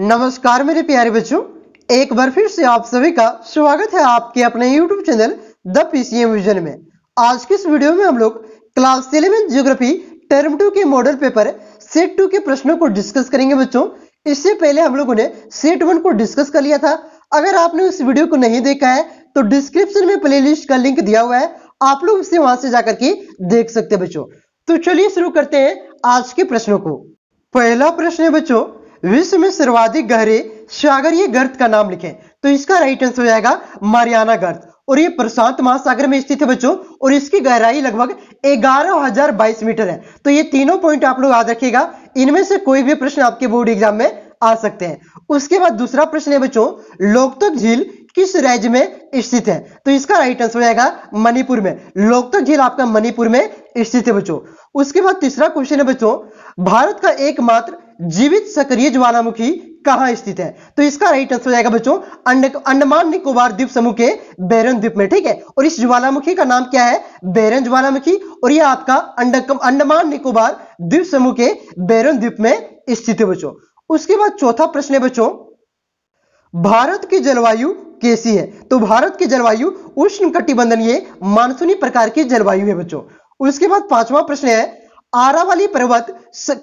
नमस्कार मेरे प्यारे बच्चों एक बार फिर से आप सभी का स्वागत है आपके अपने YouTube channel the PCM vision में आज की इस वीडियो में हम लोग class eleven geography term two के मॉडल पेपर सेट टू के प्रश्नों को डिस्कस करेंगे बच्चों इससे पहले हम लोगों ने सेट वन को डिस्कस कर लिया था अगर आपने उस वीडियो को नहीं देखा है तो डिस्क्रिप्शन में प्ले का लिंक दिया हुआ है आप लोग उसे वहां से जाकर के देख सकते हैं बच्चों तो चलिए शुरू करते हैं आज के प्रश्नों को पहला प्रश्न है बच्चों विश्व में सर्वाधिक गहरे सागरीय गर्त का नाम लिखें तो इसका राइट आंसर हो जाएगा मारियाना गर्त और ये प्रशांत महासागर में स्थित है बच्चों और इसकी गहराई लगभग ग्यारह हजार बाईस मीटर है तो ये तीनों पॉइंट आप लोग याद रखिएगा इनमें से कोई भी प्रश्न आपके बोर्ड एग्जाम में आ सकते हैं उसके बाद दूसरा प्रश्न है बच्चों लोकतक झील किस राज्य में स्थित है तो इसका राइट आंसर हो जाएगा मणिपुर में लोकतक झील आपका मणिपुर में स्थित है बच्चों उसके बाद तीसरा क्वेश्चन है बच्चों भारत का एकमात्र जीवित सक्रिय ज्वालामुखी कहां स्थित है तो इसका राइट आंसर हो जाएगा बच्चों अंडमान निकोबार द्वीप समूह के बेरन द्वीप में ठीक है और इस ज्वालामुखी का नाम क्या है बेरन ज्वालामुखी और यह आपका अंडमान निकोबार द्वीप समूह के बेरन द्वीप में स्थित है बच्चों उसके बाद चौथा प्रश्न है बच्चों भारत की जलवायु कैसी है तो भारत की जलवायु उष्ण कटिबंधनीय मानसूनी प्रकार की जलवायु है बच्चों उसके बाद पांचवा प्रश्न है आरावली पर्वत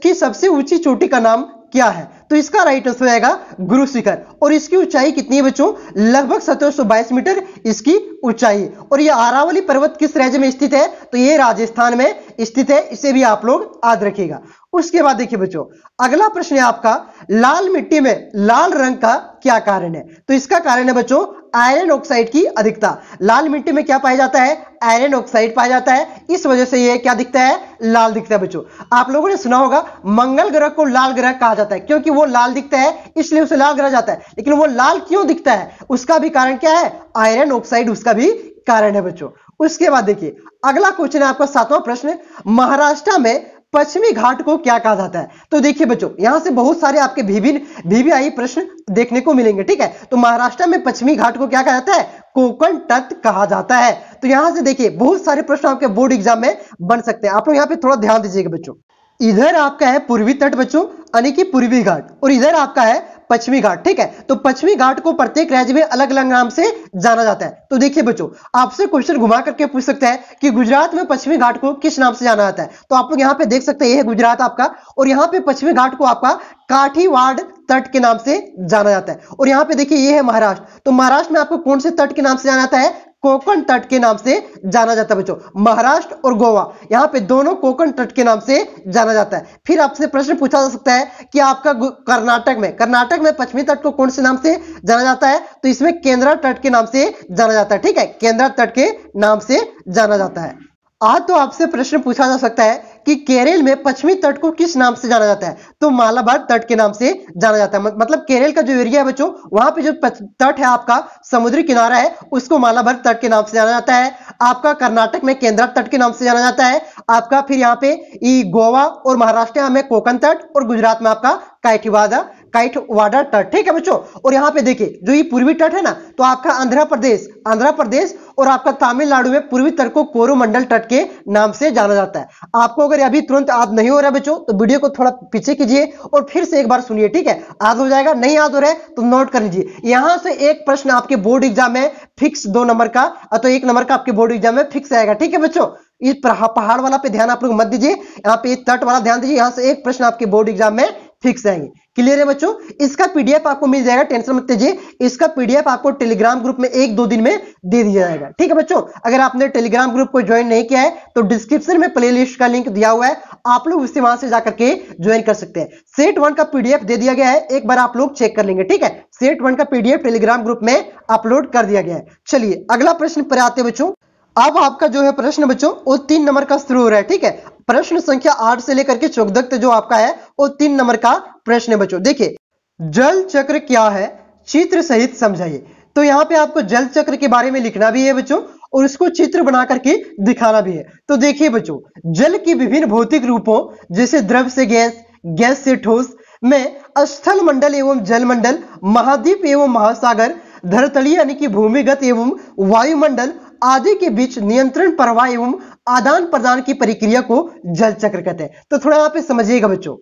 की सबसे ऊंची चोटी का नाम क्या है तो इसका राइट आंसर आएगा गुरु शिखर और इसकी ऊंचाई कितनी है बच्चों लगभग सत्रह मीटर इसकी ऊंचाई और ये आरावली पर्वत किस राज्य में स्थित है तो ये राजस्थान में स्थित है इसे भी आप लोग याद रखिएगा उसके बाद देखिए बच्चों अगला प्रश्न है आपका लाल मिट्टी में लाल रंग का क्या कारण है तो इसका कारण है बच्चों आयरन ऑक्साइड की अधिकता लाल मिट्टी में क्या पाया जाता है आयरन ऑक्साइड पाया जाता है इस वजह से यह क्या दिखता है लाल दिखता है बच्चों आप लोगों ने सुना होगा मंगल ग्रह को लाल ग्रह कहा जाता है क्योंकि वो लाल दिखता है इसलिए उसे लाल गिरा जाता है लेकिन वो लाल क्यों दिखता है उसका भी कारण क्या है आयरन ऑक्साइड उसका भी कारण है बच्चों उसके बाद देखिए अगला क्वेश्चन है आपका सातवां प्रश्न महाराष्ट्र में पश्चिमी घाट को क्या कहा जाता है तो देखिए बच्चों यहां से बहुत सारे आपके विभिन्न वीवीआई प्रश्न देखने को मिलेंगे ठीक है तो महाराष्ट्र में पश्चिमी घाट को क्या कहा जाता है कोकण तट कहा जाता है तो यहां से देखिए बहुत सारे प्रश्न आपके बोर्ड एग्जाम में बन सकते हैं आप लोग यहां पे थोड़ा ध्यान दीजिएगा बच्चों इधर आपका है पूर्वी तट बच्चों यानी कि पूर्वी घाट और इधर आपका है पश्चिमी घाट ठीक है तो पश्चिमी घाट को प्रत्येक राज्य में अलग अलग नाम से जाना जाता है तो देखिए बच्चों आपसे क्वेश्चन घुमा करके पूछ सकते हैं कि गुजरात में पश्चिमी घाट को किस नाम से जाना जाता है तो आप लोग यहाँ पे देख सकते हैं यह है गुजरात आपका और यहाँ पे पश्चिमी घाट को आपका काठीवाड़ तट के नाम से जाना जाता है और यहां पे देखिए ये है महाराष्ट्र तो महाराष्ट्र में आपको कौन से तट के नाम से जाना जाता है कोकण तट के नाम से जाना जाता है बच्चों महाराष्ट्र और गोवा यहां पे दोनों कोकण तट के नाम से जाना जाता है फिर आपसे प्रश्न पूछा जा सकता है कि आपका कर्नाटक में कर्नाटक में पश्चिमी तट को कौन से नाम से जाना जाता है तो इसमें केंद्रा तट के नाम से जाना जाता है ठीक है केंद्रा तट के नाम से जाना जाता है आज तो आपसे प्रश्न पूछा जा सकता है कि केरल में पश्चिमी तट को किस नाम से जाना जाता है तो मालाबार तट के नाम से जाना जाता है मतलब केरल का जो एरिया है बच्चों वहां पे जो तट है आपका समुद्री किनारा है उसको मालाबार तट के नाम से जाना जाता है आपका कर्नाटक में केंद्रा तट के नाम से जाना जाता है आपका फिर यहाँ पे गोवा और महाराष्ट्र में कोकन तट और गुजरात में आपका काठीवादा काइट वाडर तट ठीक है बच्चों और यहां पे देखिए जो ये पूर्वी तट है ना तो आपका आंध्र प्रदेश आंध्र प्रदेश और आपका तमिलनाडु में पूर्वी तट को कोरोमंडल तट के नाम से जाना जाता है आपको अगर अभी तुरंत याद नहीं हो रहा है बच्चों तो वीडियो को थोड़ा पीछे कीजिए और फिर से एक बार सुनिए ठीक है याद हो जाएगा नहीं याद हो रहा है तो नोट कर लीजिए यहां से एक प्रश्न आपके बोर्ड एग्जाम में फिक्स दो नंबर का तो एक नंबर का आपके बोर्ड एग्जाम में फिक्स आएगा ठीक है बच्चों इस पहाड़ वाला पे ध्यान आप लोग मत दीजिए यहाँ पे तट वाला ध्यान दीजिए यहां से एक प्रश्न आपके बोर्ड एग्जाम में फिक्स रहेंगे क्लियर है बच्चों इसका पीडीएफ आपको मिल जाएगा टेंशन मत लीजिए इसका पीडीएफ आपको टेलीग्राम ग्रुप में एक दो दिन में दे दिया जाएगा ठीक है बच्चों अगर आपने टेलीग्राम ग्रुप को ज्वाइन नहीं किया है तो डिस्क्रिप्शन में प्लेलिस्ट का लिंक दिया हुआ है आप लोग उससे वहां से जाकर के ज्वाइन कर सकते हैं सेट वन का पीडीएफ दे दिया गया है एक बार आप लोग चेक कर लेंगे ठीक है सेट वन का पीडीएफ टेलीग्राम ग्रुप में अपलोड कर दिया गया है चलिए अगला प्रश्न पर आते बच्चों अब आपका जो है प्रश्न बच्चों वो तीन नंबर का शुरू हो रहा है ठीक है प्रश्न संख्या आठ से लेकर के चौदह जो आपका है वो तीन नंबर का प्रश्न है बच्चों देखिए जल चक्र क्या है चित्र सहित समझाइए तो यहाँ पे आपको जल चक्र के बारे में लिखना भी है बच्चों और उसको चित्र बना करके दिखाना भी है तो देखिए बच्चों जल के विभिन्न भौतिक रूपों जैसे द्रव से गैस गैस से ठोस में स्थल मंडल एवं जल मंडल महाद्वीप एवं महासागर धरतली यानी कि भूमिगत एवं वायुमंडल आदि के बीच नियंत्रण प्रवाह एवं आदान प्रदान की प्रक्रिया को जल चक्र कहते हैं तो थोड़ा आप पे समझिएगा बच्चों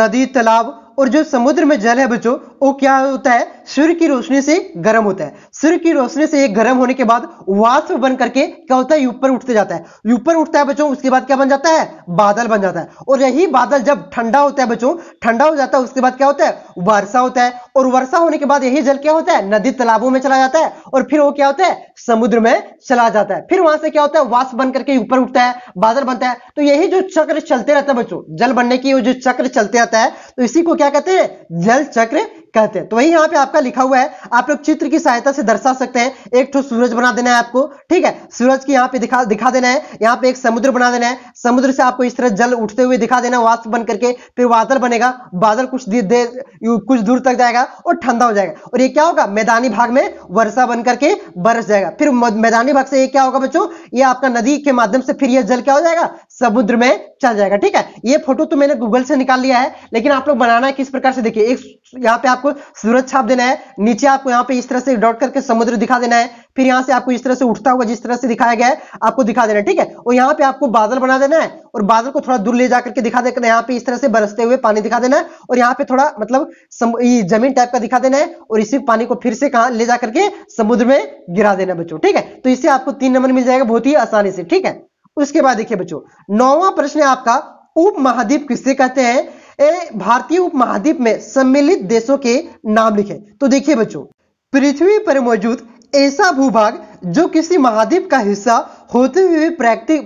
नदी तालाब और जो समुद्र में जल है बच्चों वो क्या होता है सूर्य की रोशनी से गर्म होता है सूर्य की रोशनी से ये गर्म होने के बाद वाष्प बन करके क्या होता है ऊपर उठते जाता है ऊपर उठता है बच्चों उसके बाद क्या बन जाता है बादल बन जाता है और यही बादल जब ठंडा होता है बच्चों ठंडा हो जाता है उसके बाद क्या होता है वर्षा होता है और वर्षा होने के बाद यही जल क्या होता है नदी तालाबों में चला जाता है और फिर वो क्या होता है समुद्र में चला जाता है फिर वहां से क्या होता है वाष्प बन करके ऊपर उठता है बादल बनता है तो यही जो चक्र चलते रहता है बच्चों जल बनने की जो चक्र चलते रहता है तो इसी को क्या क्या कहते हैं जल चक्र कहते हैं तो वही यहां पे आपका लिखा हुआ है आप लोग चित्र की सहायता से दर्शा सकते हैं एक ठो सूरज बना देना है आपको ठीक है सूरज की यहाँ पे दिखा दिखा देना है यहाँ पे एक समुद्र बना देना है समुद्र से आपको इस तरह जल उठते हुए दिखा देना वाष्प बन करके फिर बादल बनेगा बादल कुछ देर दे, कुछ दूर तक जाएगा और ठंडा हो जाएगा और ये क्या होगा मैदानी भाग में वर्षा बन करके बरस जाएगा फिर मैदानी भाग से ये क्या होगा बच्चों ये आपका नदी के माध्यम से फिर यह जल क्या हो जाएगा समुद्र में चल जाएगा ठीक है ये फोटो तो मैंने गूगल से निकाल लिया है लेकिन आप लोग बनाना है किस प्रकार से देखिए एक यहाँ पे आप आपको सूरज छाप देना है नीचे आपको यहाँ पे इस तरह से डॉट करके समुद्र दिखा देना है फिर यहाँ से आपको इस तरह से उठता हुआ जिस तरह से दिखाया गया है आपको दिखा देना है ठीक है और यहाँ पे आपको बादल बना देना है और बादल को थोड़ा दूर ले जाकर के दिखा देना यहाँ पे इस तरह से बरसते हुए पानी दिखा देना है और यहाँ पे थोड़ा मतलब जमीन टाइप का दिखा देना है और इसी पानी को फिर से कहा ले जाकर के समुद्र में गिरा देना बच्चों ठीक है तो इससे आपको तीन नंबर मिल जाएगा बहुत ही आसानी से ठीक है उसके बाद देखिए बच्चों नौवां प्रश्न है आपका उप महाद्वीप किससे कहते हैं भारतीय उपमहाद्वीप में सम्मिलित देशों के नाम लिखे तो देखिए बच्चों पृथ्वी पर मौजूद ऐसा भूभाग जो किसी महाद्वीप का हिस्सा होते हुए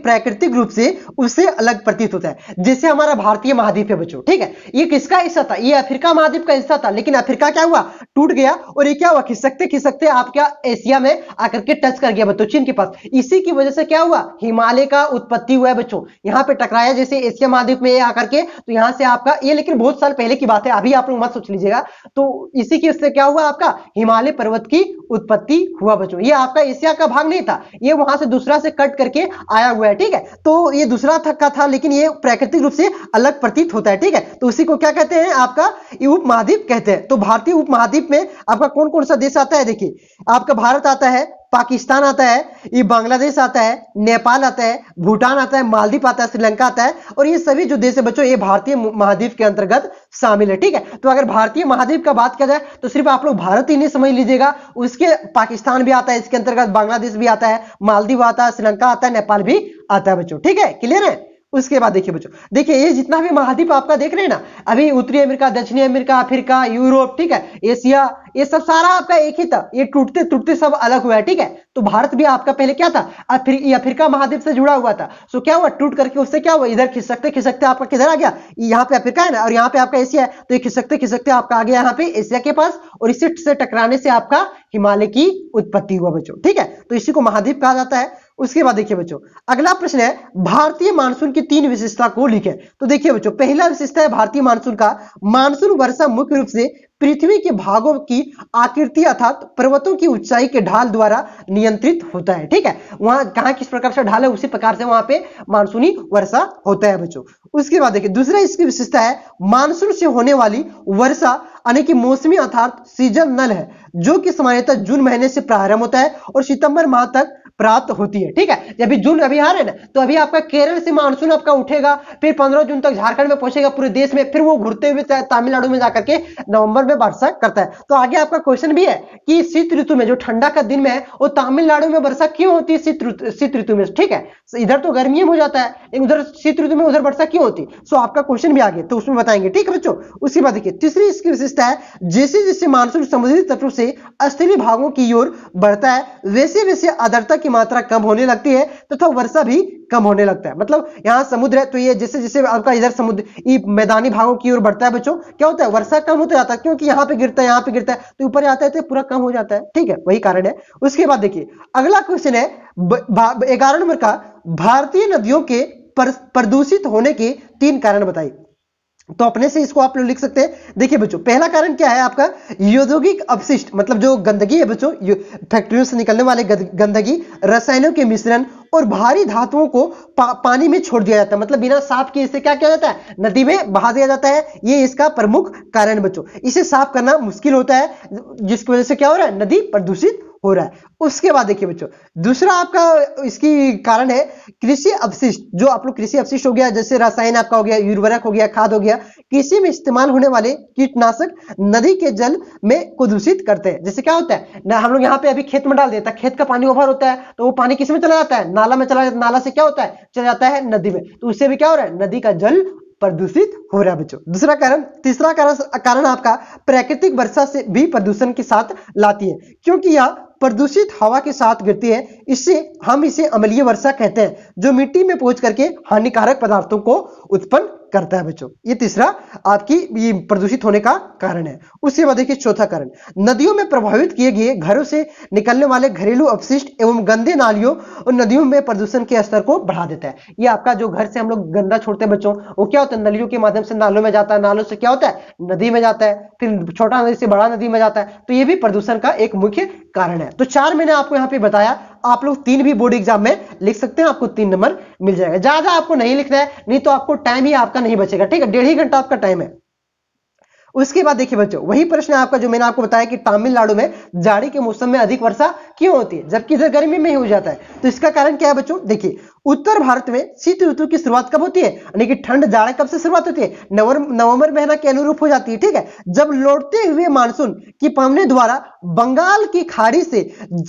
प्राकृतिक रूप से उससे अलग प्रतीत होता है जैसे हमारा भारतीय महाद्वीप है बच्चों ठीक है ये किसका हिस्सा था ये अफ्रीका महाद्वीप का हिस्सा था लेकिन अफ्रीका क्या हुआ टूट गया और ये क्या हुआ खिसकते खिसकते आप क्या एशिया में आकर के टच कर गया बच्चों चीन के पास इसी की वजह से क्या हुआ हिमालय का उत्पत्ति हुआ है बच्चों यहाँ पे टकराया जैसे एशिया महाद्वीप में ये आकर के तो यहाँ से आपका ये लेकिन बहुत साल पहले की बात है अभी आप लोग मत सोच लीजिएगा तो इसी की क्या हुआ आपका हिमालय पर्वत की उत्पत्ति हुआ बच्चों ये आपका एशिया का भाग नहीं था ये वहां से दूसरा से से कट करके आया हुआ है ठीक है तो ये दूसरा थक्का था लेकिन ये प्राकृतिक रूप से अलग प्रतीत होता है ठीक है तो उसी को क्या कहते हैं आपका उपमहाद्वीप कहते हैं तो भारतीय उपमहाद्वीप में आपका कौन कौन सा देश आता है देखिए आपका भारत आता है पाकिस्तान आता है ये बांग्लादेश आता है नेपाल आता है भूटान आता है मालदीप आता है श्रीलंका आता है और ये सभी जो देश है बच्चों ये भारतीय महाद्वीप के अंतर्गत शामिल है ठीक है तो अगर भारतीय महाद्वीप का बात किया जाए तो सिर्फ आप लोग भारत ही नहीं समझ लीजिएगा उसके पाकिस्तान भी आता है इसके अंतर्गत बांग्लादेश भी आता है मालदीव आता है श्रीलंका आता है नेपाल भी आता है बच्चों ठीक है क्लियर है उसके बाद देखिए बच्चों देखिए ये जितना भी महाद्वीप आपका देख रहे हैं ना अभी उत्तरी अमेरिका दक्षिणी अमेरिका अफ्रीका यूरोप ठीक है एशिया ये सब सारा आपका एक ही था ये टूटते टूटते सब अलग हुआ है ठीक है तो भारत भी आपका पहले क्या था अफ्री, अफ्रीका महाद्वीप से जुड़ा हुआ था सो तो क्या हुआ टूट करके उससे क्या हुआ इधर खिसकते खिसकते आपका किधर आ गया यहाँ पे अफ्रीका है ना और यहाँ पे आपका एशिया है तो ये खिसकते खिसकते आपका आ गया यहाँ पे एशिया के पास और इसी से टकराने से आपका हिमालय की उत्पत्ति हुआ बच्चों ठीक है तो इसी को महाद्वीप कहा जाता है उसके बाद देखिए बच्चों अगला प्रश्न है भारतीय मानसून की तीन विशेषता को लिखें तो देखिए बच्चों पहला विशेषता है भारतीय मानसून का मानसून वर्षा मुख्य रूप से पृथ्वी के भागों की आकृति अर्थात पर्वतों की ऊंचाई के ढाल द्वारा नियंत्रित होता है ठीक है वहां कहा किस प्रकार से ढाल है उसी प्रकार से वहां पे मानसूनी वर्षा होता है बच्चों उसके बाद देखिए दूसरा इसकी विशेषता है मानसून से होने वाली वर्षा यानी कि मौसमी अर्थात सीजन नल है जो कि सामान्यतः जून महीने से प्रारंभ होता है और सितंबर माह तक प्राप्त होती है ठीक है अभी जून अभी आ रहे ना तो अभी आपका केरल से मानसून आपका उठेगा फिर पंद्रह जून तक झारखंड में पहुंचेगा पूरे देश में फिर वो घुरते हुए तमिलनाडु में जाकर के नवंबर में वर्षा करता है तो आगे आपका क्वेश्चन भी है कि शीत ऋतु में जो ठंडा का दिन में है वो तमिलनाडु में वर्षा क्यों होती है शीत ऋतु में ठीक है तो इधर तो गर्मी में हो जाता है लेकिन उधर शीत ऋतु में उधर वर्षा क्यों होती सो तो आपका क्वेश्चन भी आगे तो उसमें बताएंगे ठीक है बच्चों उसके बाद देखिए तीसरी इसकी विशेषता है जैसे जैसे मानसून समुद्री तत्व से अस्थिर भागों की ओर बढ़ता है वैसे वैसे आदरता की की मात्रा कम होने लगती है तथा तो वर्षा भी कम होने लगता है मतलब यहाँ समुद्र है तो ये जैसे जैसे आपका इधर समुद्र मैदानी भागों की ओर बढ़ता है बच्चों क्या होता है वर्षा कम होता जाता है क्योंकि यहाँ पे गिरता है यहाँ पे गिरता है तो ऊपर आता है तो पूरा कम हो जाता है ठीक है वही कारण है उसके बाद देखिए अगला क्वेश्चन है ग्यारह नंबर का भारतीय नदियों के प्रदूषित होने के तीन कारण बताइए तो अपने से इसको आप लोग लिख सकते हैं देखिए बच्चों पहला कारण क्या है आपका औद्योगिक अपशिष्ट मतलब जो गंदगी है बच्चों फैक्ट्रियों से निकलने वाले गंदगी रसायनों के मिश्रण और भारी धातुओं को पा, पानी में छोड़ दिया जाता है मतलब बिना साफ किए इसे क्या किया जाता है नदी में बहा दिया जाता है ये इसका प्रमुख कारण बच्चों इसे साफ करना मुश्किल होता है जिसकी वजह से क्या हो रहा है नदी प्रदूषित हो रहा है उसके बाद देखिए बच्चों दूसरा आपका इसकी कारण है कृषि अवशिष्ट जो आप लोग कृषि अवशिष्ट हो गया जैसे रसायन आपका हो गया उर्वरक हो गया खाद हो गया कृषि में इस्तेमाल होने वाले कीटनाशक नदी के जल में को दूषित करते हैं जैसे क्या होता है ना हम लोग यहाँ पे अभी खेत में डाल देता है खेत का पानी ओवर होता है तो वो पानी किस में चला जाता है नाला में चला जाता नाला से क्या होता है चला जाता है नदी में तो उससे भी क्या हो रहा है नदी का जल प्रदूषित हो रहा है बच्चों दूसरा कारण तीसरा कारण कारण आपका प्राकृतिक वर्षा से भी प्रदूषण के साथ लाती है क्योंकि यह प्रदूषित हवा के साथ गिरती है इससे हम इसे अमलीय वर्षा कहते हैं जो मिट्टी में पहुंच करके हानिकारक पदार्थों को उत्पन्न करता है बच्चों ये तीसरा आपकी ये प्रदूषित होने का कारण है उसके बाद देखिए चौथा कारण नदियों में प्रभावित किए गए घरों से निकलने वाले घरेलू अपशिष्ट एवं गंदे नालियों और नदियों में प्रदूषण के स्तर को बढ़ा देता है ये आपका जो घर से हम लोग गंदा छोड़ते हैं बच्चों वो क्या होता है नलियों के माध्यम से नालों में जाता है नालों से क्या होता है नदी में जाता है फिर छोटा नदी से बड़ा नदी में जाता है तो ये भी प्रदूषण का एक मुख्य कारण है तो चार मैंने आपको यहाँ पे बताया आप लोग तीन भी बोर्ड एग्जाम में लिख सकते हैं आपको तीन नंबर मिल जाएगा ज्यादा आपको नहीं लिखना है नहीं तो आपको टाइम ही आपका नहीं बचेगा ठीक है डेढ़ ही घंटा आपका टाइम है उसके बाद देखिए बच्चों वही प्रश्न आपका जो मैंने आपको बताया कि तमिलनाडु में जाड़ी के मौसम में अधिक वर्षा क्यों होती है जबकि इधर गर्मी में ही हो जाता है तो इसका कारण क्या है बच्चों देखिए उत्तर भारत में शीत ऋतु की शुरुआत कब होती है यानी कि ठंड जाड़ा कब से शुरुआत होती है नवंबर महीना के अनुरूप हो जाती है ठीक है जब लौटते हुए मानसून की पवने द्वारा बंगाल की खाड़ी से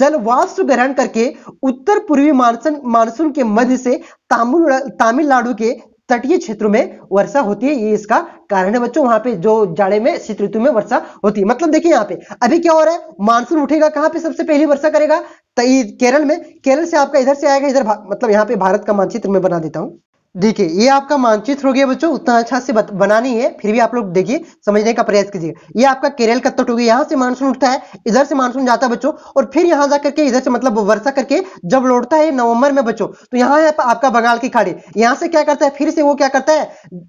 वाष्प ग्रहण करके उत्तर पूर्वी मानसून मानसून के मध्य से तमिलनाडु के तटीय क्षेत्रों में वर्षा होती है ये इसका कारण है बच्चों वहां पे जो जाड़े में शीत ऋतु में वर्षा होती है मतलब देखिए यहाँ पे अभी क्या हो रहा है मानसून उठेगा कहाँ पे सबसे पहली वर्षा करेगा केरल में केरल से आपका इधर से आएगा इधर मतलब यहाँ पे भारत का मानचित्र में बना देता हूँ देखिए ये आपका मानचित्र हो गया बच्चों उतना अच्छा से बनानी है फिर भी आप लोग देखिए समझने का प्रयास कीजिए ये आपका केरल का तट हो गया यहाँ से मानसून उठता है इधर से मानसून जाता है बच्चों और फिर यहाँ जा करके इधर से मतलब वर्षा करके जब लौटता है नवंबर में बच्चों तो यहाँ है आपका बंगाल की खाड़ी यहाँ से क्या करता है फिर से वो क्या करता है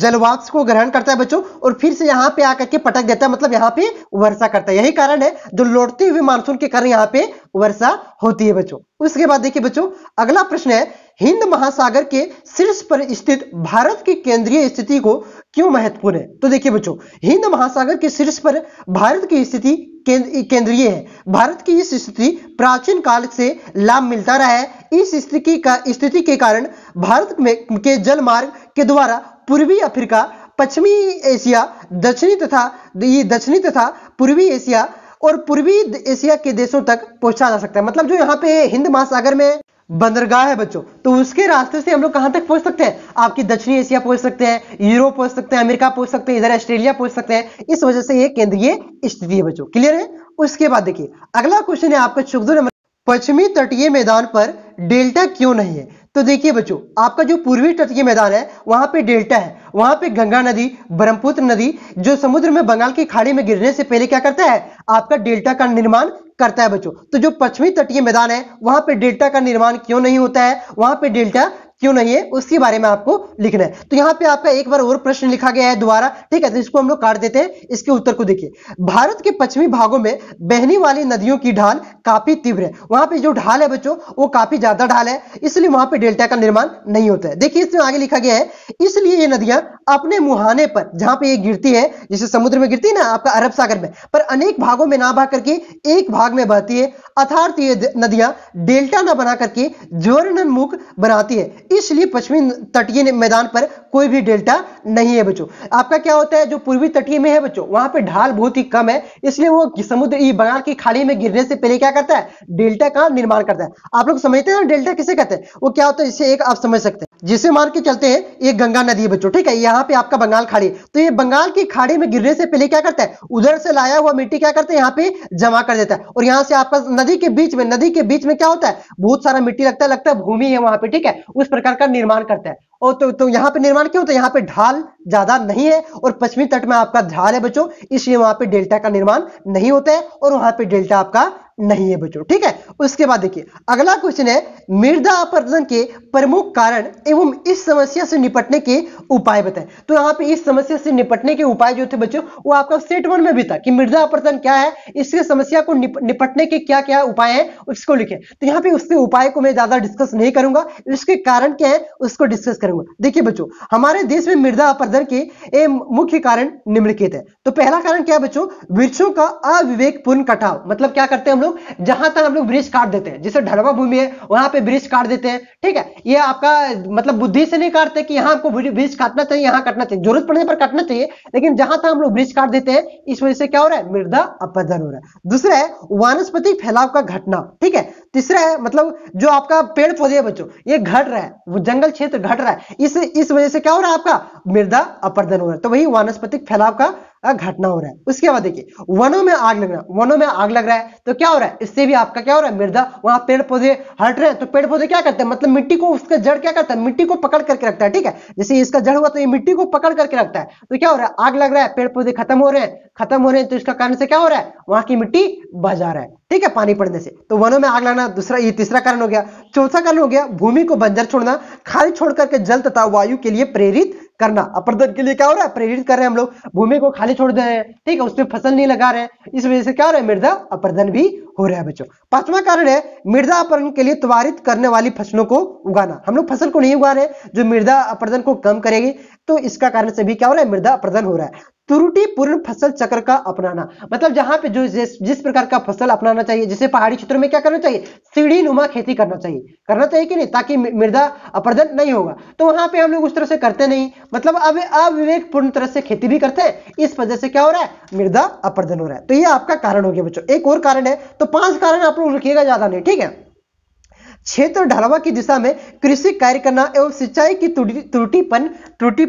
जलवाक्स को ग्रहण करता है बच्चों और फिर से यहाँ पे आकर के पटक देता है मतलब यहाँ पे वर्षा करता है यही कारण है जो लौटते हुए मानसून के कारण यहाँ पे वर्षा होती है बच्चों उसके बाद देखिए बच्चों अगला प्रश्न है हिंद महासागर के शीर्ष पर स्थित भारत की केंद्रीय स्थिति को क्यों महत्वपूर्ण है तो देखिए बच्चों हिंद महासागर के शीर्ष पर भारत की स्थिति केंद्रीय है भारत की इस स्थिति प्राचीन काल से लाभ मिलता रहा है इस स्थिति का स्थिति के कारण भारत में के जलमार्ग के द्वारा पूर्वी अफ्रीका पश्चिमी एशिया दक्षिणी तथा ये दक्षिणी तथा पूर्वी एशिया और पूर्वी एशिया के देशों तक पहुंचा जा सकता है मतलब जो यहाँ पे हिंद महासागर में बंदरगाह है बच्चों तो उसके रास्ते से हम लोग कहां तक पहुंच सकते हैं आपकी दक्षिणी एशिया पहुंच सकते हैं यूरोप पहुंच सकते हैं अमेरिका पहुंच सकते हैं इधर ऑस्ट्रेलिया पहुंच सकते हैं इस वजह से ये केंद्रीय स्थिति है बच्चों क्लियर है उसके बाद देखिए अगला क्वेश्चन है आपका चौदह नंबर पश्चिमी तटीय मैदान पर डेल्टा क्यों नहीं है तो देखिए बच्चों आपका जो पूर्वी तट के मैदान है वहां पे डेल्टा है वहां पे गंगा नदी ब्रह्मपुत्र नदी जो समुद्र में बंगाल की खाड़ी में गिरने से पहले क्या करता है आपका डेल्टा का निर्माण करता है बच्चों तो जो पश्चिमी तटीय मैदान है वहां पे डेल्टा का निर्माण क्यों नहीं होता है वहां पे डेल्टा क्यों नहीं है उसके बारे में आपको लिखना है तो यहाँ पे आपका एक बार और प्रश्न लिखा गया है दोबारा ठीक है तो इसको हम लोग काट देते हैं इसके उत्तर को देखिए भारत के पश्चिमी भागों में बहने वाली नदियों की ढाल काफी तीव्र है वहां पे जो ढाल है बच्चों वो काफी ज्यादा ढाल है इसलिए वहां पे डेल्टा का निर्माण नहीं होता है देखिए इसमें आगे लिखा गया है इसलिए ये नदियां अपने मुहाने पर जहां पे ये गिरती है जैसे समुद्र में गिरती है ना आपका अरब सागर में पर अनेक भागों में ना बह करके एक भाग में बहती है अर्थात ये नदियां डेल्टा ना बना करके ज्वर्णमुख बनाती है इसलिए पश्चिमी तटीय मैदान पर कोई भी डेल्टा नहीं है बच्चों आपका क्या होता है जो पूर्वी तटीय में है बच्चों वहां पे ढाल बहुत ही कम है इसलिए वो समुद्र बंगाल की खाड़ी में गिरने से पहले क्या करता है डेल्टा का निर्माण करता है आप लोग समझते हैं ना डेल्टा किसे कहते हैं वो क्या होता है इसे एक आप समझ सकते हैं जिसे मान के चलते हैं ये गंगा नदी है बच्चों ठीक है यहाँ पे आपका बंगाल खाड़ी तो ये बंगाल की खाड़ी में गिरने से पहले क्या करता है उधर से लाया हुआ मिट्टी क्या करता है यहाँ पे जमा कर देता है और यहाँ से आपका नदी के बीच में नदी के बीच में क्या होता है बहुत सारा मिट्टी लगता है लगता है भूमि है वहां पे ठीक है उस प्रकार का निर्माण करता है और तो, तो यहाँ पे निर्माण क्यों तो यहाँ पे ढाल ज्यादा नहीं है और पश्चिमी तट में आपका ढाल है बच्चों इसलिए वहां पे डेल्टा का निर्माण नहीं होता है और वहां पे डेल्टा आपका नहीं है बच्चों ठीक है उसके बाद देखिए अगला क्वेश्चन है मृदा अपर्दन के प्रमुख कारण एवं इस समस्या से निपटने के उपाय बताएं तो यहाँ पे इस समस्या से निपटने के उपाय जो थे बच्चों वो आपका सेट वन में भी था कि मृदा अपर्दन क्या है इसके समस्या को निप, निपटने के क्या क्या उपाय हैं उसको लिखें तो यहाँ पे उसके उपाय को मैं ज्यादा डिस्कस नहीं करूंगा इसके कारण क्या है उसको डिस्कस करूंगा देखिए बच्चों हमारे देश में मृदा अपरदन के मुख्य कारण निम्नलिखित है तो पहला कारण क्या बच्चों वृक्षों का अविवेकपूर्ण कटाव मतलब क्या करते हैं हम लोग जहां तक हम लोग वृक्ष काट देते हैं जैसे ढड़वा भूमि है वहां पर वृक्ष काट देते हैं ठीक है ये आपका मतलब बुद्धि से नहीं काटते कि यहां आपको वृक्ष काटना चाहिए यहां काटना चाहिए जरूरत पड़ने पर काटना चाहिए लेकिन जहां तक हम लोग वृक्ष काट देते हैं इस वजह से क्या हो रहा है मृदा अपरदन हो रहा है दूसरा है वनस्पति फैलाव का घटना ठीक है तीसरा है मतलब जो आपका पेड़ पौधे बच्चों ये घट रहा है वो जंगल क्षेत्र घट रहा है है इस इस वजह से क्या हो रहा है आपका मृदा अपरदन हो रहा है तो वही वानस्पतिक फैलाव का घटना हो रहा है उसके बाद देखिए वनों में आग लग रहा है वनों में आग लग रहा है तो क्या हो रहा है इससे भी आपका क्या हो रहा है मृदा वहां पेड़ पौधे हट रहे हैं तो पेड़ पौधे क्या करते हैं मतलब मिट्टी को उसका जड़ क्या करता है मिट्टी को पकड़ करके रखता है ठीक है जैसे इसका जड़ हुआ तो ये मिट्टी को पकड़ करके रखता है तो क्या हो रहा है आग लग रहा है पेड़ पौधे खत्म हो रहे हैं खत्म हो रहे हैं तो इसका कारण से क्या हो रहा है वहां की मिट्टी बजा रहा है ठीक है पानी पड़ने से तो वनों में आग लगना दूसरा ये तीसरा कारण हो गया चौथा कारण हो गया भूमि को बंजर छोड़ना खाली छोड़ करके जल तथा वायु के लिए प्रेरित करना अपर्दन के लिए क्या हो रहा है प्रेरित कर रहे हैं हम लोग भूमि को खाली छोड़ दे रहे हैं ठीक है उसमें फसल नहीं लगा रहे हैं इस वजह से क्या हो रहा है मृदा अपर्दन भी हो रहा है बच्चों पांचवा कारण है मृदा अपर्दन के लिए त्वरित करने वाली फसलों को उगाना हम लोग फसल को नहीं उगा रहे जो मृदा अपर्दन को कम करेगी तो इसका कारण से भी क्या हो रहा है मृदा अपर्दन हो रहा है त्रुटिपूर्ण फसल चक्र का अपनाना मतलब जहां पे जो जिस, जिस प्रकार का फसल अपनाना चाहिए जैसे पहाड़ी क्षेत्रों में क्या करना चाहिए सीढ़ी नुमा खेती करना चाहिए करना चाहिए कि नहीं ताकि मृदा अपर्दन नहीं होगा तो वहां पे हम लोग उस तरह से करते नहीं मतलब अब अविवेक पूर्ण तरह से खेती भी करते हैं इस वजह से क्या हो रहा है मृदा अपर्दन हो रहा है तो ये आपका कारण हो गया बच्चों एक और कारण है तो पांच कारण आप लोग लिखिएगा ज्यादा नहीं ठीक है क्षेत्र ढालावा की दिशा में कृषि कार्य करना एवं सिंचाई की त्रुटिपन त्रुटि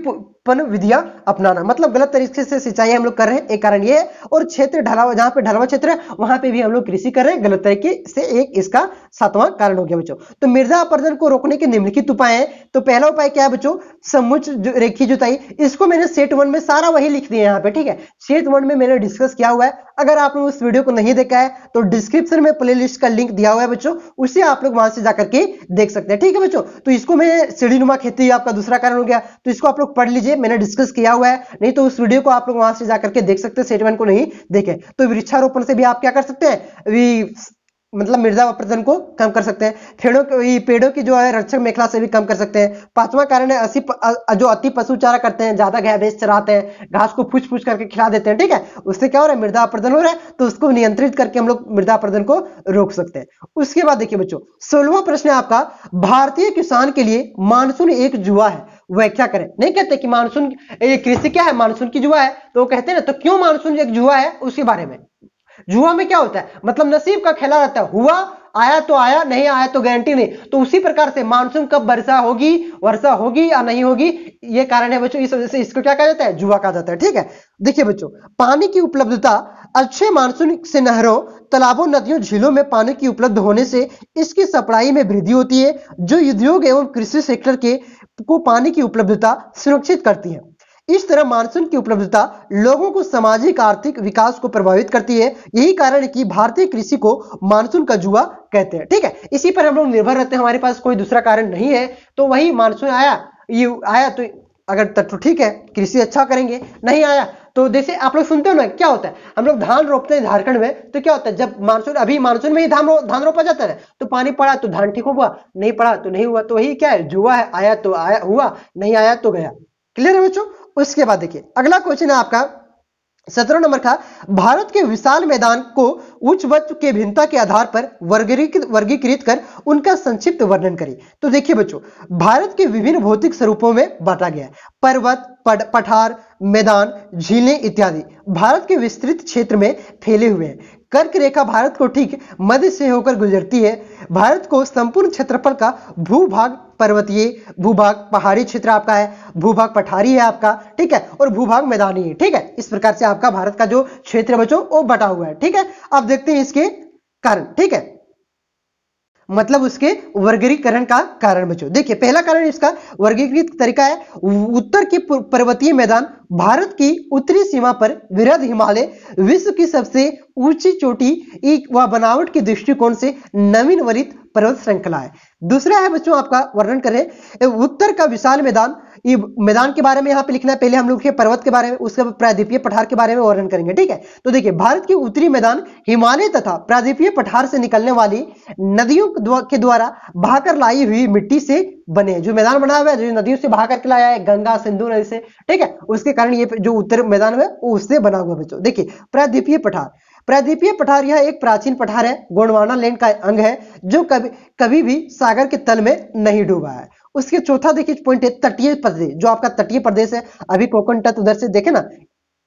पन विधियां अपनाना मतलब गलत तरीके से सिंचाई हम लोग कर रहे हैं एक कारण ये है और क्षेत्र ढलावा जहां पे ढलावा क्षेत्र है वहां पे भी हम लोग कृषि कर रहे हैं गलत तरीके से एक इसका सातवां कारण हो गया बच्चों तो मृदा अपर्जन को रोकने के निम्नलिखित उपाय हैं तो पहला उपाय क्या है बच्चों समुच रेखी जुताई इसको मैंने सेट वन में सारा वही लिख दिया यहाँ पे ठीक है सेट वन में मैंने डिस्कस किया हुआ है अगर आपने उस वीडियो को नहीं देखा है तो डिस्क्रिप्शन में प्ले का लिंक दिया हुआ है बच्चों उसे आप लोग वहां से जाकर के देख सकते हैं ठीक है बच्चों तो इसको मैं सीढ़ी खेती आपका दूसरा कारण हो गया तो इसको आप लोग पढ़ लीजिए लिए मैंने डिस्कस किया हुआ है नहीं तो उस वीडियो को आप लोग वहां से जाकर के देख सकते हैं सेटमेंट को नहीं देखे तो वृक्षारोपण से भी आप क्या कर सकते हैं मतलब मिर्जा अपरदन को कम कर सकते हैं खेड़ों के पेड़ों की जो है रक्षक मेखला से भी कम कर सकते हैं पांचवा कारण है असी जो अति पशु चारा करते हैं ज्यादा गैबेज चराते हैं घास को फूछ फूछ करके खिला देते हैं ठीक है उससे क्या हो रहा है मृदा अपरदन हो रहा है तो उसको नियंत्रित करके हम लोग मृदा अपरदन को रोक सकते हैं उसके बाद देखिए बच्चों सोलवा प्रश्न है आपका भारतीय किसान के लिए मानसून एक जुआ है व्याख्या करें नहीं कहते कि मानसून ये कृषि क्या है मानसून की जुआ है तो वो कहते हैं ना तो क्यों मानसून एक जुआ है उसके बारे में जुआ में क्या होता है मतलब नसीब का खेला रहता है हुआ आया तो आया नहीं आया तो गारंटी नहीं तो उसी प्रकार से मानसून कब वर्षा होगी वर्षा होगी या नहीं होगी ये कारण है बच्चों इस वजह से इसको क्या कहा जाता है जुआ कहा जाता है ठीक है देखिए बच्चों पानी की उपलब्धता अच्छे मानसून से नहरों तालाबों नदियों झीलों में पानी की उपलब्ध होने से इसकी सप्लाई में वृद्धि होती है जो उद्योग एवं कृषि सेक्टर के को पानी की उपलब्धता सुरक्षित करती है इस तरह मानसून की उपलब्धता लोगों को सामाजिक आर्थिक विकास को प्रभावित करती है यही कारण है कि भारतीय कृषि को मानसून का जुआ कहते हैं ठीक है इसी पर हम लोग निर्भर रहते हैं हमारे पास कोई दूसरा कारण नहीं है तो वही मानसून आया ये आया तो अगर तो ठीक है कृषि अच्छा करेंगे नहीं आया तो जैसे आप लोग सुनते हो ना क्या होता है हम लोग धान रोपते हैं झारखंड में तो क्या होता है जब मानसून अभी मानसून में ही धान रो, धान रोपा जाता है तो पानी पड़ा तो धान ठीक हुआ नहीं पड़ा तो नहीं हुआ तो वही क्या है जुआ है आया तो आया हुआ नहीं आया तो गया क्लियर है बच्चों उसके बाद देखिए अगला क्वेश्चन है आपका सत्रह नंबर का भारत के विशाल मैदान को उच्च वच के भिन्नता के आधार पर वर्गीकृत कर उनका संक्षिप्त वर्णन करें तो देखिए बच्चों भारत के विभिन्न भौतिक स्वरूपों में बांटा गया है पर्वत पठार मैदान झीलें इत्यादि भारत के विस्तृत क्षेत्र में फैले हुए हैं कर्क रेखा भारत को ठीक मध्य से होकर गुजरती है भारत को संपूर्ण क्षेत्रफल का भूभाग पर्वतीय भूभाग पहाड़ी क्षेत्र आपका है भूभाग पठारी है आपका ठीक है और भूभाग मैदानी है ठीक है इस प्रकार से आपका भारत का जो क्षेत्र बचो वो बटा हुआ है ठीक है अब देखते हैं इसके कारण ठीक है मतलब उसके वर्गीकरण का कारण बचो देखिए पहला कारण इसका वर्गीकृत तरीका है उत्तर की पर्वतीय मैदान भारत की उत्तरी सीमा पर विरध हिमालय विश्व की सबसे ऊंची चोटी व बनावट के दृष्टिकोण से नवीन वरित पर्वत श्रृंखला है दूसरा है बच्चों आपका वर्णन करें उत्तर का विशाल मैदान ये मैदान के बारे में यहाँ पे लिखना है पहले हम लोग के पर्वत के बारे में उसके बाद प्रादीपीय पठार के बारे में वर्णन करेंगे ठीक है तो देखिए भारत के उत्तरी मैदान हिमालय तथा प्रादीपीय पठार से निकलने वाली नदियों के द्वारा बहाकर लाई हुई मिट्टी से बने जो मैदान बना हुआ है जो नदियों से बहाकर के लाया है गंगा सिंधु नदी से ठीक है उसके कारण ये जो उत्तर मैदान है वो उससे बना हुआ बच्चों देखिए प्रादीपीय पठार प्रादीपीय पठार यह एक प्राचीन पठार है गोंडवाना लैंड का अंग है जो कभी कभी भी सागर के तल में नहीं डूबा है उसके चौथा देखिए पॉइंट है तटीय प्रदेश जो आपका तटीय प्रदेश है अभी कोकण तट उधर से देखे ना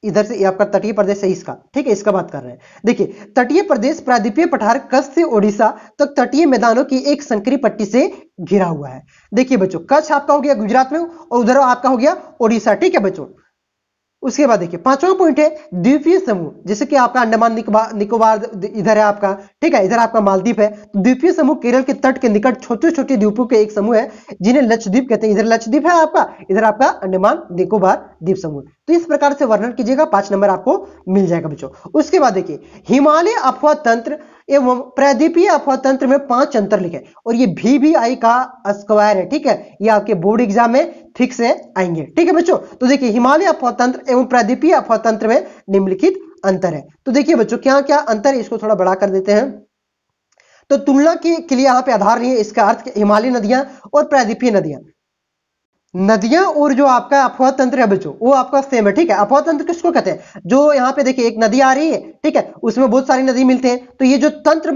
इधर से आपका तटीय प्रदेश है इसका ठीक है इसका बात कर रहे हैं देखिए तटीय प्रदेश प्रादीपीय पठार कच्छ से ओडिशा तक तो तटीय मैदानों की एक संकरी पट्टी से घिरा हुआ है देखिए बच्चों कच्छ आपका हो गया गुजरात में और उधर आपका हो गया ओडिशा ठीक है बच्चों उसके बाद देखिए पांचवा पॉइंट है द्वीपीय समूह जैसे कि आपका अंडमान निकोबार इधर है आपका ठीक है इधर आपका मालदीप है तो द्वीपीय समूह केरल के तट के निकट छोटे छोटे द्वीपों के एक समूह है जिन्हें लक्षद्वीप कहते हैं इधर लक्षद्वीप है आपका इधर आपका अंडमान निकोबार द्वीप समूह तो इस प्रकार से वर्णन कीजिएगा पांच नंबर आपको मिल जाएगा बच्चों उसके बाद देखिए हिमालय अफवा तंत्र एवं प्रदीपीय अफवा तंत्र में पांच अंतर लिखे और ये भी, भी आई का स्क्वायर है ठीक है ये आपके बोर्ड एग्जाम में ठीक से आएंगे ठीक है बच्चों तो देखिए हिमालय अफवाह एवं प्रादीपीय अपतंत्र में निम्नलिखित अंतर है तो देखिए बच्चों क्या क्या अंतर इसको थोड़ा बड़ा कर देते हैं तो तुलना के, के लिए यहां पे आधार नहीं है इसका अर्थ हिमालय नदियां और प्रादीपीय नदियां नदियां और जो आपका अफवाह तंत्र है बच्चों वो आपका सेम है ठीक है अफवाह तंत्र किसको कहते हैं जो यहाँ पे देखिए एक नदी आ रही है ठीक है उसमें बहुत सारी नदी मिलते हैं तो ये जो तंत्र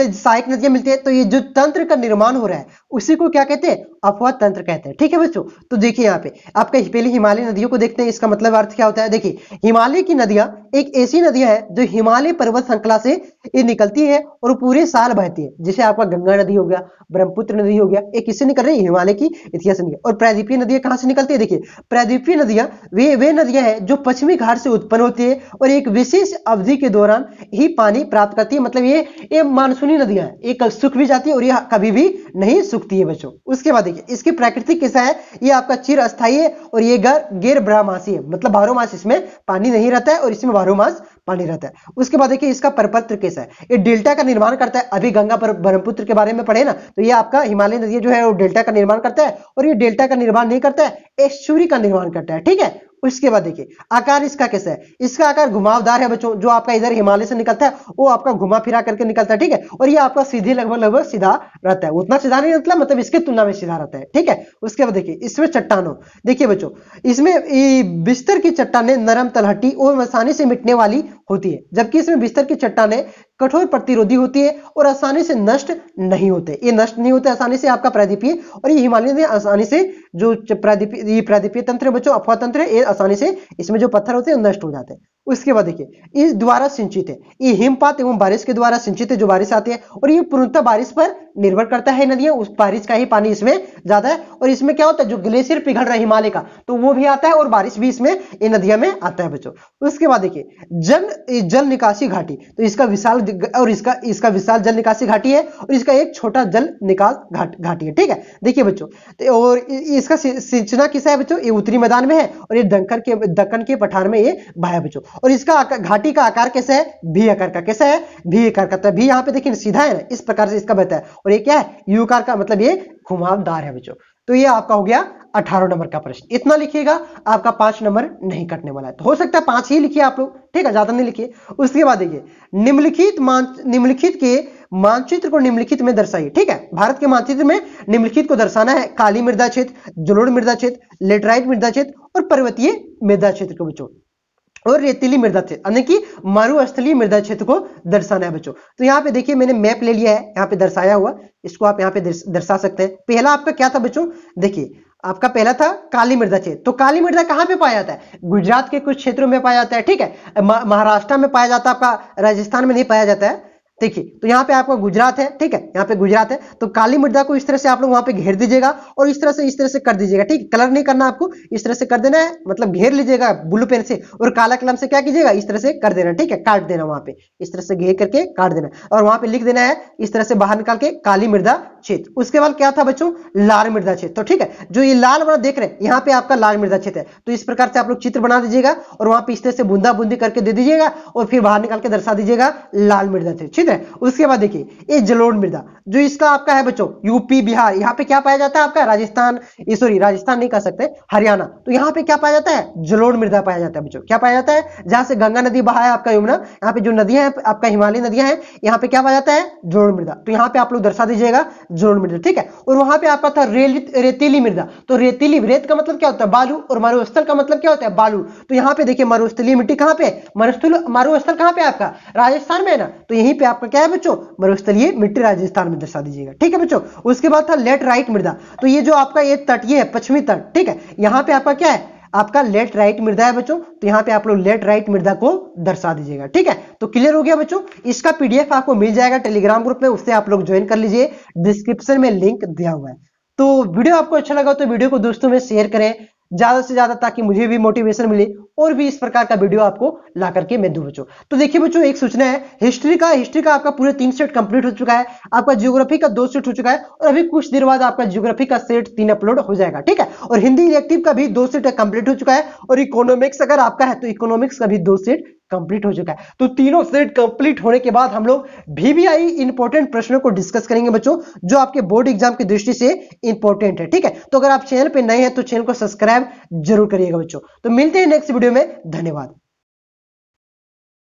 सहायक नदियां मिलती है तो ये जो तंत्र का निर्माण हो रहा है उसी को क्या कहते हैं अफवाह तंत्र कहते हैं ठीक है बच्चों तो देखिए यहाँ पे आपका पहले हिमालय नदियों को देखते हैं इसका मतलब अर्थ क्या होता है देखिए हिमालय की नदियां एक ऐसी नदियां है जो हिमालय पर्वत श्रृंखला से ये निकलती है और पूरे साल बहती है जैसे आपका गंगा नदी हो गया ब्रह्मपुत्र नदी हो गया एक इससे निकल रही है हिमालय की इतिहास नदी और प्रायद्वीपीय नदियां कहां से निकलती है देखिए प्रायद्वीपीय नदियां वे वे नदियां हैं जो पश्चिमी घाट से उत्पन्न होती है और एक विशेष अवधि के दौरान ही पानी प्राप्त करती है मतलब ये ये मानसूनी नदियां एक ये सूख भी जाती है और ये कभी भी नहीं सूखती है बच्चों उसके बाद देखिए इसकी प्राकृतिक किस्सा है ये आपका चिर अस्थायी है और ये गैर ब्रह्मासी है मतलब बारह मास इसमें पानी नहीं रहता है और इसमें बारह मास पानी रहता है उसके बाद देखिए इसका परपत्र केस है ये डेल्टा का निर्माण करता है अभी गंगा पर ब्रह्मपुत्र के बारे में पढ़े ना तो ये आपका हिमालय नदी जो है वो डेल्टा का निर्माण करता है और ये डेल्टा का निर्माण नहीं करता है ये सूर्य का निर्माण करता है ठीक है उसके बाद देखिए आकार इसका कैसा है इसका आकार घुमावदार है बच्चों जो आपका इधर हिमालय से निकलता है वो आपका घुमा फिरा करके निकलता है ठीक है और ये आपका सीधे लगभग लगभग सीधा रहता है उतना सीधा नहीं रहता मतलब इसके तुलना में सीधा रहता है ठीक है उसके बाद देखिए इसमें चट्टानों देखिए बच्चों इसमें बिस्तर की चट्टाने नरम तलहटी और आसानी से मिटने वाली होती है जबकि इसमें बिस्तर की चट्टाने कठोर प्रतिरोधी होती है और आसानी से नष्ट नहीं होते ये नष्ट नहीं होते आसानी से आपका प्रादीपीय और ये हिमालय में आसानी से जो प्रादीपीय प्रादीपीय तंत्र बच्चों अफवाह तंत्र है ये आसानी से इसमें जो पत्थर होते हैं नष्ट हो जाते हैं उसके बाद देखिए इस द्वारा सिंचित है ये हिमपात एवं बारिश के द्वारा सिंचित है जो बारिश आती है और ये पूर्णतः बारिश पर निर्भर करता है नदियां उस बारिश का ही पानी इसमें ज्यादा है और इसमें क्या होता है जो ग्लेशियर पिघल रहा है हिमालय का तो वो भी आता है और बारिश भी इसमें इन नदियां में आता है बच्चों उसके बाद देखिए जल जल निकासी घाटी तो इसका विशाल और इसका इसका विशाल जल निकासी घाटी है और इसका एक छोटा जल निकास घाट घाटी है ठीक है देखिए बच्चों तो और इसका सिंचना किसा है बच्चों ये उत्तरी मैदान में है और ये दंकर के दक्कन के पठार में ये भाया बच्चों और इसका घाटी का आकार कैसे है भी आकार का कैसे है भी आकार का तो भी यहां पे देखिए सीधा है ना इस प्रकार से इसका बहता है और ये क्या है यू आकार का मतलब ये घुमावदार है बच्चों तो ये आपका हो गया अठारह नंबर का प्रश्न इतना लिखिएगा आपका पांच नंबर नहीं कटने वाला है तो हो सकता है पांच ही लिखिए आप लोग ठीक है ज्यादा नहीं लिखिए उसके बाद देखिए निम्नलिखित मान निम्नलिखित के मानचित्र को निम्नलिखित में दर्शाइए ठीक है भारत के मानचित्र में निम्नलिखित को दर्शाना है काली मृदा क्षेत्र जलोड़ मृदा क्षेत्र लेटराइट मृदा क्षेत्र और पर्वतीय मृदा क्षेत्र को बच्चों और रेतीली मृदा क्षेत्र यानी कि मरुस्थलीय मृदा क्षेत्र को दर्शाना है बच्चों तो यहाँ पे देखिए मैंने मैप ले लिया है यहाँ पे दर्शाया हुआ इसको आप यहाँ पे दर्शा सकते हैं पहला आपका क्या था बच्चों देखिए आपका पहला था काली मृदा क्षेत्र तो काली मृदा कहाँ पे पाया जाता है गुजरात के कुछ क्षेत्रों में पाया जाता है ठीक है महाराष्ट्र में पाया जाता है आपका राजस्थान में नहीं पाया जाता है देखिए तो यहाँ पे आपका गुजरात है ठीक है यहाँ पे गुजरात है तो काली मृदा को इस तरह से आप लोग वहां पे घेर दीजिएगा और इस तरह से इस तरह से कर दीजिएगा ठीक है कलर नहीं करना आपको इस तरह से कर देना है मतलब घेर लीजिएगा ब्लू पेन से और काला कलम से क्या कीजिएगा इस तरह से कर देना ठीक है काट देना वहां पे इस तरह से घेर करके काट देना और वहां पर लिख देना है इस तरह से बाहर निकाल के काली मृदा क्षेत्र उसके बाद क्या था बच्चों लाल मृदा क्षेत्र तो ठीक है जो ये लाल वाला देख रहे हैं यहां पे आपका लाल मृदा क्षेत्र है तो इस प्रकार से आप लोग चित्र बना दीजिएगा और वहां पे इस तरह से बूंदा बूंदी करके दे दीजिएगा और फिर बाहर निकाल के दर्शा दीजिएगा लाल मृदा क्षेत्र ठीक है उसके बाद देखिए ये जलोड़ मृदा जो इसका आपका है बच्चों यूपी बिहार यहाँ पे क्या पाया जाता है आपका राजस्थान सॉरी राजस्थान नहीं कह सकते हरियाणा तो यहाँ पे क्या पाया जाता है जलोड़ मृदा पाया जाता है बच्चों क्या पाया जाता है जहां से गंगा नदी बहा है आपका यमुना यहाँ पे जो नदियां हैं आपका हिमालय नदियां हैं यहाँ पे क्या पाया जाता है जलोड़ मृदा तो यहाँ पे आप लोग दर्शा दीजिएगा जलोढ़ मृदा ठीक है और वहां पे आपका था रेल रेतीली मृदा तो रेतीली रेत का मतलब क्या होता है बालू और मरुस्थल का मतलब क्या होता है बालू तो यहाँ पे देखिए मरुस्थलीय मिट्टी कहाँ पे मरुस्थल मरुस्थल कहाँ पे आपका राजस्थान में है ना तो यहीं पे आपका क्या है बच्चों मरुस्थलीय मिट्टी राजस्थान में दर्शा दीजिएगा ठीक है बच्चों उसके बाद था लेट राइट मृदा तो ये जो आपका ये तट ये है पश्चिमी तट ठीक है यहाँ पे आपका क्या है आपका लेट राइट मृदा है बच्चों तो यहाँ पे आप लोग लेट राइट मृदा को दर्शा दीजिएगा ठीक है तो क्लियर हो गया बच्चों इसका पीडीएफ आपको मिल जाएगा टेलीग्राम ग्रुप में उससे आप लोग ज्वाइन कर लीजिए डिस्क्रिप्शन में लिंक दिया हुआ है तो वीडियो आपको अच्छा लगा तो वीडियो को दोस्तों में शेयर करें ज्यादा से ज्यादा ताकि मुझे भी मोटिवेशन मिले और भी इस प्रकार का वीडियो आपको ला करके मैं दू बच्चों तो देखिए बच्चों एक सूचना है हिस्ट्री का हिस्ट्री का आपका पूरे तीन सेट कंप्लीट हो चुका है आपका जियोग्राफी का दो सेट हो चुका है और अभी कुछ देर बाद आपका जियोग्राफी का सेट तीन अपलोड हो जाएगा ठीक है और हिंदी इलेक्टिव का भी दो सेट कंप्लीट हो चुका है और इकोनॉमिक्स अगर आपका है तो इकोनॉमिक्स का भी दो सेट कंप्लीट हो चुका है तो तीनों सेट कंप्लीट होने के बाद हम लोग वीवीआई इंपॉर्टेंट प्रश्नों को डिस्कस करेंगे बच्चों जो आपके बोर्ड एग्जाम की दृष्टि से इंपॉर्टेंट है ठीक है तो अगर आप चैनल पे नए हैं तो चैनल को सब्सक्राइब जरूर करिएगा बच्चों तो मिलते हैं नेक्स्ट वीडियो वीडियो में धन्यवाद